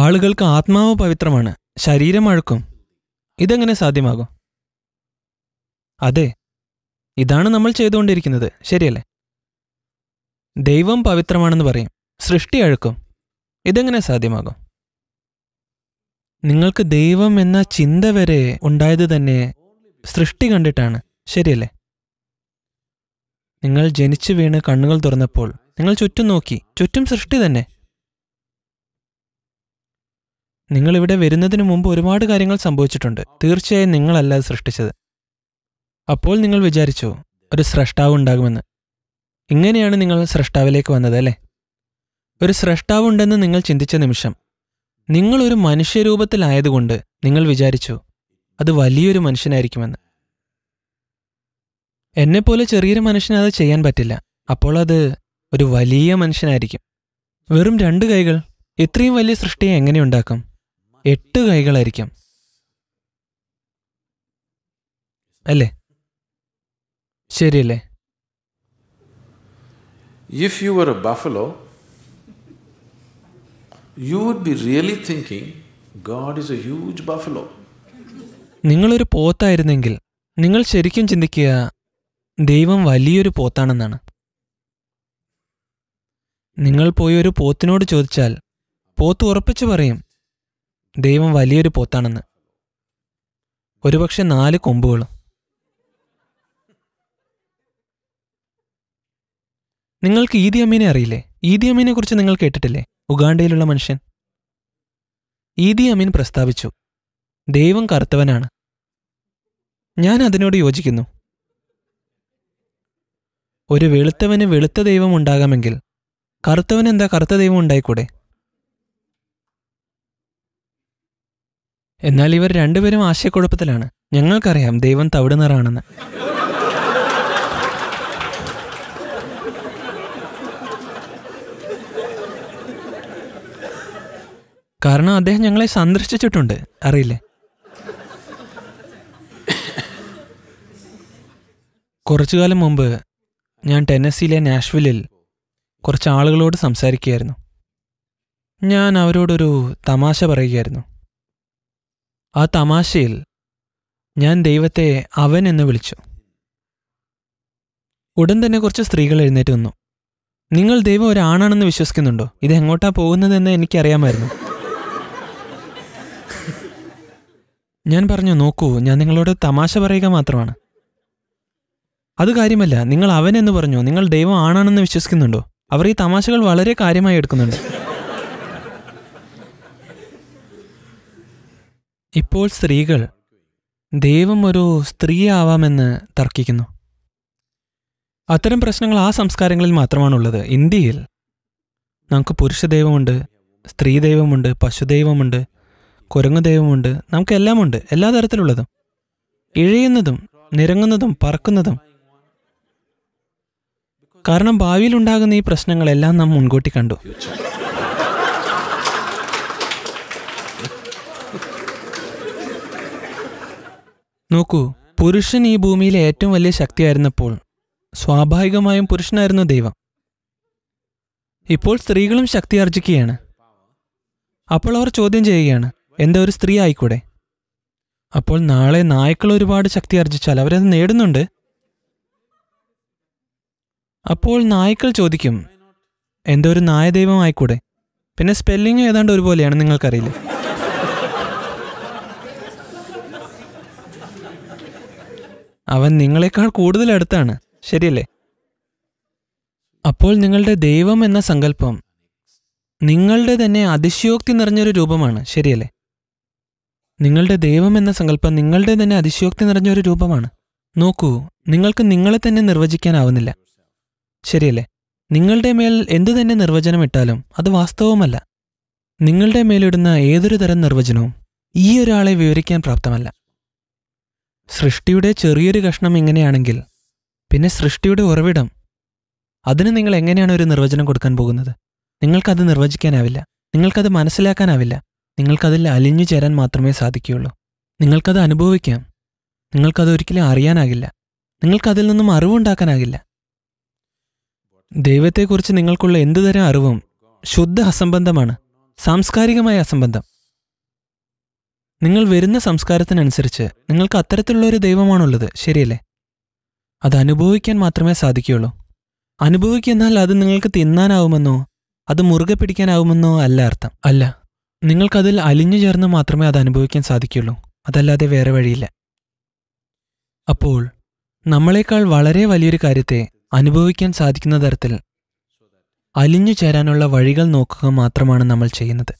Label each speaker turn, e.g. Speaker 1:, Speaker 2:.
Speaker 1: ആളുകൾക്ക് ആത്മാവ് പവിത്രമാണ് ശരീരം അഴുക്കും ഇതെങ്ങനെ സാധ്യമാകും അതെ ഇതാണ് നമ്മൾ ചെയ്തുകൊണ്ടിരിക്കുന്നത് ശരിയല്ലേ ദൈവം പവിത്രമാണെന്ന് പറയും സൃഷ്ടി അഴുക്കും ഇതെങ്ങനെ സാധ്യമാകും നിങ്ങൾക്ക് ദൈവം എന്ന ചിന്ത വരെ ഉണ്ടായത് തന്നെ സൃഷ്ടി കണ്ടിട്ടാണ് ശരിയല്ലേ നിങ്ങൾ ജനിച്ചു വീണ് കണ്ണുകൾ തുറന്നപ്പോൾ നിങ്ങൾ ചുറ്റും നോക്കി ചുറ്റും സൃഷ്ടി തന്നെ നിങ്ങൾ ഇവിടെ വരുന്നതിനു മുമ്പ് ഒരുപാട് കാര്യങ്ങൾ സംഭവിച്ചിട്ടുണ്ട് തീർച്ചയായും നിങ്ങളല്ല അത് സൃഷ്ടിച്ചത് അപ്പോൾ നിങ്ങൾ വിചാരിച്ചു ഒരു സ്രഷ്ടാവ് ഉണ്ടാകുമെന്ന് ഇങ്ങനെയാണ് നിങ്ങൾ സ്രഷ്ടാവിലേക്ക് വന്നത് അല്ലേ ഒരു സ്രഷ്ടാവ് ഉണ്ടെന്ന് നിങ്ങൾ ചിന്തിച്ച നിമിഷം നിങ്ങൾ ഒരു മനുഷ്യരൂപത്തിലായതുകൊണ്ട് നിങ്ങൾ വിചാരിച്ചു അത് വലിയൊരു മനുഷ്യനായിരിക്കുമെന്ന് എന്നെപ്പോലെ ചെറിയൊരു മനുഷ്യന് അത് ചെയ്യാൻ പറ്റില്ല അപ്പോൾ അത് ഒരു വലിയ മനുഷ്യനായിരിക്കും വെറും രണ്ട് കൈകൾ ഇത്രയും വലിയ സൃഷ്ടിയെ എങ്ങനെ ഉണ്ടാക്കും എട്ട് കൈകളായിരിക്കാം അല്ലേ ശരിയല്ലേ if you are a buffalo you would be really thinking god is a huge buffalo നിങ്ങളൊരു പോത്തായിരുന്നെങ്കിൽ നിങ്ങൾ ശരിക്കും ചിന്തിക്കുക ദൈവം വലിയൊരു പോത്താണെന്നാണ് നിങ്ങൾ പോയി ഒരു പോത്തിനോട് ചോദിച്ചാൽ പോത്ത് ഉറപ്പിച്ചു പറയും ദൈവം വലിയൊരു പോത്താണെന്ന് ഒരുപക്ഷെ നാല് കൊമ്പുകളും നിങ്ങൾക്ക് ഈദി അമ്മീനെ അറിയില്ലേ ഈദി അമ്മീനെ കുറിച്ച് നിങ്ങൾ കേട്ടിട്ടില്ലേ ഉഗാണ്ടയിലുള്ള മനുഷ്യൻ ഈദി അമീൻ പ്രസ്താവിച്ചു ദൈവം കറുത്തവനാണ് ഞാൻ അതിനോട് യോജിക്കുന്നു ഒരു വെളുത്തവന് വെളുത്ത ദൈവം ഉണ്ടാകാമെങ്കിൽ കറുത്തവൻ എന്താ കറുത്ത ദൈവം ഉണ്ടായിക്കൂടെ എന്നാൽ ഇവർ രണ്ടുപേരും ആശയക്കുഴപ്പത്തിലാണ് ഞങ്ങൾക്കറിയാം ദൈവം തവിട് നിറാണെന്ന് കാരണം അദ്ദേഹം ഞങ്ങളെ സന്ദർശിച്ചിട്ടുണ്ട് അറിയില്ലേ കുറച്ചു കാലം മുമ്പ് ഞാൻ ടെന്നസിയിലെ നാഷ്വില്ലിൽ കുറച്ച് ആളുകളോട് സംസാരിക്കുകയായിരുന്നു ഞാൻ അവരോടൊരു തമാശ പറയുകയായിരുന്നു ആ തമാശയിൽ ഞാൻ ദൈവത്തെ അവൻ എന്ന് വിളിച്ചു ഉടൻ തന്നെ കുറച്ച് സ്ത്രീകൾ എഴുന്നേറ്റ് വന്നു നിങ്ങൾ ദൈവം ഒരാണാണെന്ന് വിശ്വസിക്കുന്നുണ്ടോ ഇത് എങ്ങോട്ടാ പോകുന്നതെന്ന് എനിക്കറിയാമായിരുന്നു ഞാൻ പറഞ്ഞു നോക്കൂ ഞാൻ നിങ്ങളോട് തമാശ പറയുക മാത്രമാണ് അത് കാര്യമല്ല നിങ്ങൾ അവൻ എന്ന് പറഞ്ഞു നിങ്ങൾ ദൈവം ആണാണെന്ന് വിശ്വസിക്കുന്നുണ്ടോ അവർ ഈ തമാശകൾ വളരെ കാര്യമായി എടുക്കുന്നുണ്ട് ഇപ്പോൾ സ്ത്രീകൾ ദൈവം ഒരു സ്ത്രീയാവാമെന്ന് തർക്കിക്കുന്നു അത്തരം പ്രശ്നങ്ങൾ ആ സംസ്കാരങ്ങളിൽ മാത്രമാണുള്ളത് ഇന്ത്യയിൽ നമുക്ക് പുരുഷ ദൈവമുണ്ട് സ്ത്രീ ദൈവമുണ്ട് പശുദൈവമുണ്ട് കുരങ്ങു ദൈവമുണ്ട് നമുക്കെല്ലാമുണ്ട് എല്ലാ തരത്തിലുള്ളതും ഇഴയുന്നതും നിരങ്ങുന്നതും പറക്കുന്നതും കാരണം ഭാവിയിൽ ഉണ്ടാകുന്ന ഈ പ്രശ്നങ്ങളെല്ലാം നാം മുൻകൂട്ടി കണ്ടു നോക്കൂ പുരുഷൻ ഈ ഭൂമിയിലെ ഏറ്റവും വലിയ ശക്തിയായിരുന്നപ്പോൾ സ്വാഭാവികമായും പുരുഷനായിരുന്നു ദൈവം ഇപ്പോൾ സ്ത്രീകളും ശക്തി ആർജിക്കുകയാണ് അപ്പോൾ അവർ ചോദ്യം ചെയ്യുകയാണ് എന്താ ഒരു സ്ത്രീ ആയിക്കൂടെ അപ്പോൾ നാളെ നായ്ക്കൾ ഒരുപാട് ശക്തി ആർജിച്ചാൽ അവരത് നേടുന്നുണ്ട് അപ്പോൾ നായ്ക്കൾ ചോദിക്കും എന്തോ ഒരു നായ ആയിക്കൂടെ പിന്നെ സ്പെല്ലിംഗ് ഏതാണ്ട് ഒരുപോലെയാണ് നിങ്ങൾക്കറിയില്ലേ അവൻ നിങ്ങളെക്കാൾ കൂടുതൽ അടുത്താണ് ശരിയല്ലേ അപ്പോൾ നിങ്ങളുടെ ദൈവം എന്ന സങ്കല്പം നിങ്ങളുടെ തന്നെ അതിശയോക്തി നിറഞ്ഞൊരു രൂപമാണ് ശരിയല്ലേ നിങ്ങളുടെ ദൈവം എന്ന സങ്കല്പം നിങ്ങളുടെ തന്നെ അതിശയോക്തി നിറഞ്ഞൊരു രൂപമാണ് നോക്കൂ നിങ്ങൾക്ക് നിങ്ങളെ തന്നെ നിർവചിക്കാനാവുന്നില്ല ശരിയല്ലേ നിങ്ങളുടെ മേൽ എന്തു തന്നെ നിർവചനം ഇട്ടാലും അത് വാസ്തവമല്ല നിങ്ങളുടെ മേലിടുന്ന ഏതൊരു തരം നിർവചനവും ഈ ഒരാളെ വിവരിക്കാൻ പ്രാപ്തമല്ല സൃഷ്ടിയുടെ ചെറിയൊരു കഷ്ണം ഇങ്ങനെയാണെങ്കിൽ പിന്നെ സൃഷ്ടിയുടെ ഉറവിടം അതിന് നിങ്ങൾ എങ്ങനെയാണ് ഒരു നിർവചനം കൊടുക്കാൻ പോകുന്നത് നിങ്ങൾക്കത് നിർവചിക്കാനാവില്ല നിങ്ങൾക്കത് മനസ്സിലാക്കാനാവില്ല നിങ്ങൾക്കതിൽ അലിഞ്ഞു ചേരാൻ മാത്രമേ സാധിക്കുകയുള്ളൂ നിങ്ങൾക്കത് അനുഭവിക്കാം നിങ്ങൾക്കത് ഒരിക്കലും അറിയാനാകില്ല നിങ്ങൾക്കതിൽ നിന്നും അറിവുണ്ടാക്കാനാകില്ല ദൈവത്തെക്കുറിച്ച് നിങ്ങൾക്കുള്ള എന്തുതരം അറിവും ശുദ്ധ അസംബന്ധമാണ് സാംസ്കാരികമായ അസംബന്ധം നിങ്ങൾ വരുന്ന സംസ്കാരത്തിനനുസരിച്ച് നിങ്ങൾക്ക് അത്തരത്തിലുള്ള ഒരു ദൈവമാണുള്ളത് ശരിയല്ലേ അത് അനുഭവിക്കാൻ മാത്രമേ സാധിക്കുകയുള്ളൂ അനുഭവിക്കുന്നാൽ അത് നിങ്ങൾക്ക് തിന്നാനാവുമെന്നോ അത് മുറുകെ പിടിക്കാനാവുമെന്നോ അല്ല അർത്ഥം അല്ല നിങ്ങൾക്കതിൽ അലിഞ്ഞു ചേർന്ന് മാത്രമേ അത് അനുഭവിക്കാൻ സാധിക്കുകയുള്ളൂ അതല്ലാതെ വേറെ വഴിയില്ല അപ്പോൾ നമ്മളെക്കാൾ വളരെ വലിയൊരു കാര്യത്തെ അനുഭവിക്കാൻ സാധിക്കുന്ന തരത്തിൽ അലിഞ്ഞു ചേരാനുള്ള വഴികൾ നോക്കുക മാത്രമാണ് നമ്മൾ ചെയ്യുന്നത്